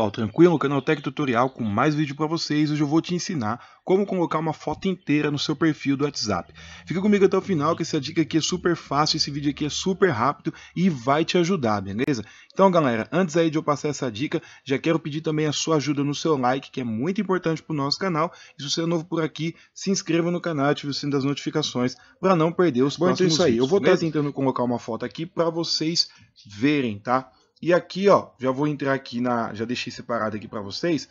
Pessoal, tranquilo? Tech Tutorial com mais vídeo para vocês. Hoje eu vou te ensinar como colocar uma foto inteira no seu perfil do WhatsApp. Fica comigo até o final que essa dica aqui é super fácil, esse vídeo aqui é super rápido e vai te ajudar, beleza? Então galera, antes aí de eu passar essa dica, já quero pedir também a sua ajuda no seu like, que é muito importante para o nosso canal. E se você é novo por aqui, se inscreva no canal, ative o sino das notificações para não perder os Bom, é próximos então é isso aí. Vídeos, eu vou tá estar tentando colocar uma foto aqui para vocês verem, tá? E aqui, ó, já vou entrar aqui na, já deixei separado aqui para vocês.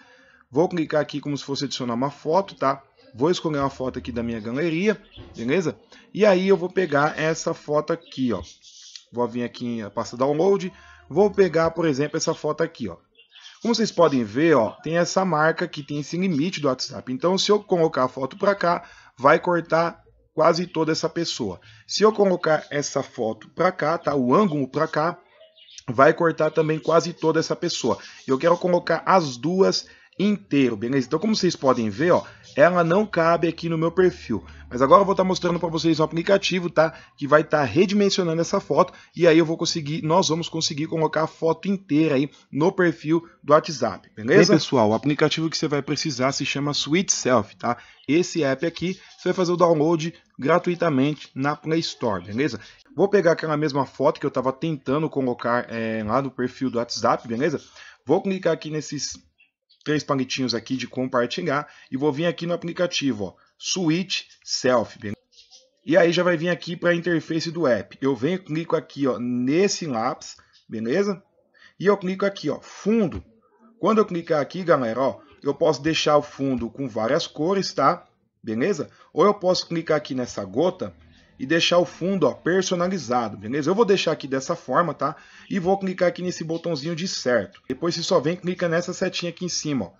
Vou clicar aqui como se fosse adicionar uma foto, tá? Vou escolher uma foto aqui da minha galeria, beleza? E aí eu vou pegar essa foto aqui, ó. Vou vir aqui na pasta download, vou pegar, por exemplo, essa foto aqui, ó. Como vocês podem ver, ó, tem essa marca que tem esse limite do WhatsApp. Então, se eu colocar a foto para cá, vai cortar quase toda essa pessoa. Se eu colocar essa foto para cá, tá? O ângulo para cá, vai cortar também quase toda essa pessoa. Eu quero colocar as duas inteiro, beleza? Então, como vocês podem ver, ó, ela não cabe aqui no meu perfil. Mas agora eu vou estar tá mostrando para vocês um aplicativo, tá? Que vai estar tá redimensionando essa foto e aí eu vou conseguir, nós vamos conseguir colocar a foto inteira aí no perfil do WhatsApp, beleza? Bem, pessoal, o aplicativo que você vai precisar se chama Sweet Self, tá? Esse app aqui, você vai fazer o download gratuitamente na Play Store, beleza? Vou pegar aquela mesma foto que eu estava tentando colocar é, lá no perfil do WhatsApp, beleza? Vou clicar aqui nesses três palitinhos aqui de compartilhar e vou vir aqui no aplicativo, ó, Switch Self. E aí já vai vir aqui para a interface do app. Eu venho, clico aqui ó, nesse lápis, beleza? E eu clico aqui, ó, fundo. Quando eu clicar aqui, galera, ó, eu posso deixar o fundo com várias cores, tá? Beleza? Ou eu posso clicar aqui nessa gota e deixar o fundo ó, personalizado, beleza? Eu vou deixar aqui dessa forma, tá? E vou clicar aqui nesse botãozinho de certo. Depois você só vem clica nessa setinha aqui em cima, ó.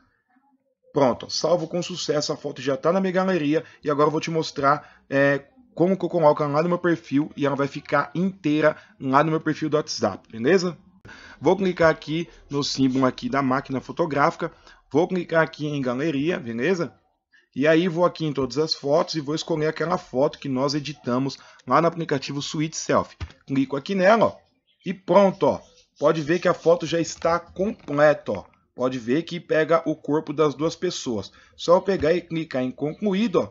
Pronto, salvo com sucesso, a foto já está na minha galeria e agora eu vou te mostrar é, como que eu coloco lá no meu perfil e ela vai ficar inteira lá no meu perfil do WhatsApp, beleza? Vou clicar aqui no símbolo aqui da máquina fotográfica, vou clicar aqui em galeria, beleza? E aí vou aqui em todas as fotos e vou escolher aquela foto que nós editamos lá no aplicativo Suite Self. Clico aqui nela ó, e pronto. Ó. Pode ver que a foto já está completa. Ó. Pode ver que pega o corpo das duas pessoas. Só eu pegar e clicar em concluído ó,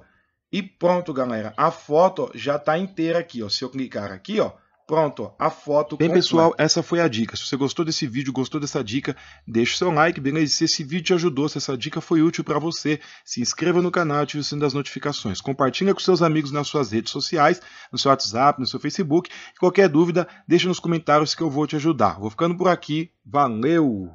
e pronto, galera. A foto ó, já está inteira aqui. Ó. Se eu clicar aqui, ó, Pronto, a foto. Bem, pessoal, essa foi a dica. Se você gostou desse vídeo, gostou dessa dica, deixe seu like, beleza? Se esse vídeo te ajudou, se essa dica foi útil para você, se inscreva no canal, ative o sino das notificações. Compartilha com seus amigos nas suas redes sociais, no seu WhatsApp, no seu Facebook. E qualquer dúvida, deixa nos comentários que eu vou te ajudar. Vou ficando por aqui. Valeu!